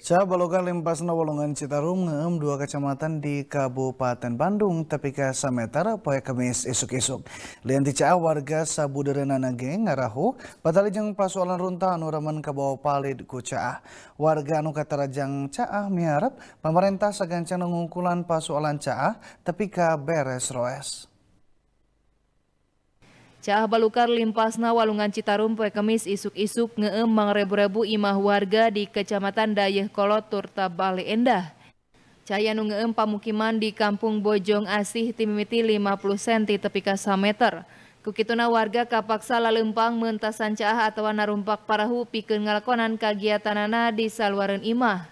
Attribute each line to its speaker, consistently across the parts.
Speaker 1: Cah balogan limpasna walongan Citarum ngeem dua kecamatan di Kabupaten Bandung tepika sameter poe kemis esuk-esuk. Lian ti cah warga sabuderenana ge ngarahu patali jeung pasoalan runta anu remen kabawa palid ku cah Warga anu katarajang caah pemerintah pamarentah sagancan ngungkulan cah tapi kah beres roes.
Speaker 2: Caah balukar limpasna walungan Citarum pe Kemis isuk-isuk ngeem mangrebu-rebu imah warga di Kecamatan Dayeh Kolot Turta Bale Endah. Cahaya nungeem ngeem pamukiman di Kampung Bojong Asih timimiti 50 cm tepi kasameter. meter. Kukituna warga kapaksa lalempang mentasan caah atau narumpak parahu pikeun ngalakonan kagiatanana di saluareun imah.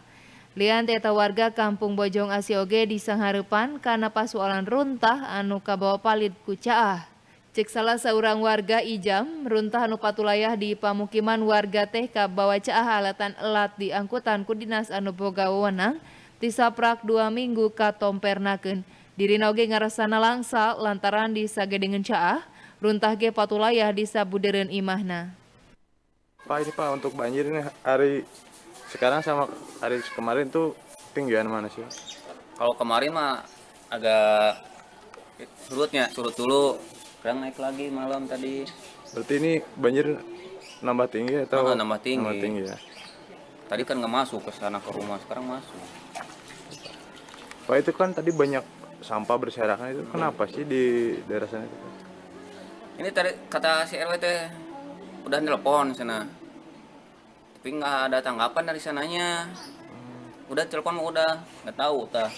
Speaker 2: Lian teta warga Kampung Bojong Asih oge disangharepan karena pasualan runtah anu kabawa palit ku Cek salah seorang warga Ijam, runtahan upatulayah di pamukiman warga teh bawa cah alatan elat di angkutan ku dinas anu boga wewenang tisaprak dua minggu katompernakeun. Dirina oge ngarasana langsa lantaran disagedengeun caah, runtah ge patulayah disabudeureun imahna.
Speaker 3: Pak ini Pak untuk banjir nih hari sekarang sama hari kemarin tuh tinggian mana sih? Kalau kemarin mah
Speaker 4: agak surutnya surut dulu kurang naik lagi malam tadi
Speaker 3: berarti ini banjir nambah tinggi atau nah, nambah tinggi, nambah tinggi ya? tadi kan nggak masuk ke sana ke rumah sekarang masuk pak itu kan tadi banyak sampah berserakan itu hmm. kenapa sih di daerah sana itu
Speaker 4: ini tadi kata si RW teh udah nelpon sana tapi nggak ada tanggapan dari sananya hmm. udah telepon udah nggak tahu tah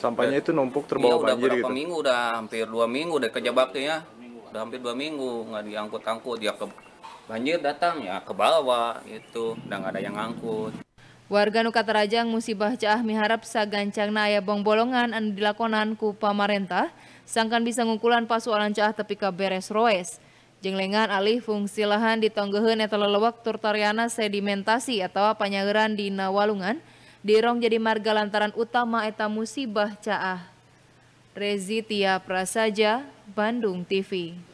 Speaker 4: Sampahnya iya. itu numpuk terbawa iya, udah banjir berapa gitu. minggu udah hampir dua minggu udah ya Udah hampir dua minggu nggak diangkut-angkut dia ke banjir datang ya ke bawah itu, udah nggak ada yang angkut.
Speaker 2: Warga Nuka Tarajang musibah Cah miharap sagancang naya bong bolongan anu dilakonan ku pamarentah sangkan bisa ngungkulan pasualan cah tepi ka beres roes. Jenglengan alih fungsi lahan ditonggeheun eta lelewak tur sedimentasi atau panyageran di Nawalungan dirong jadi marga lantaran utama eta musibah caah. Rezi Prasaja, Bandung TV.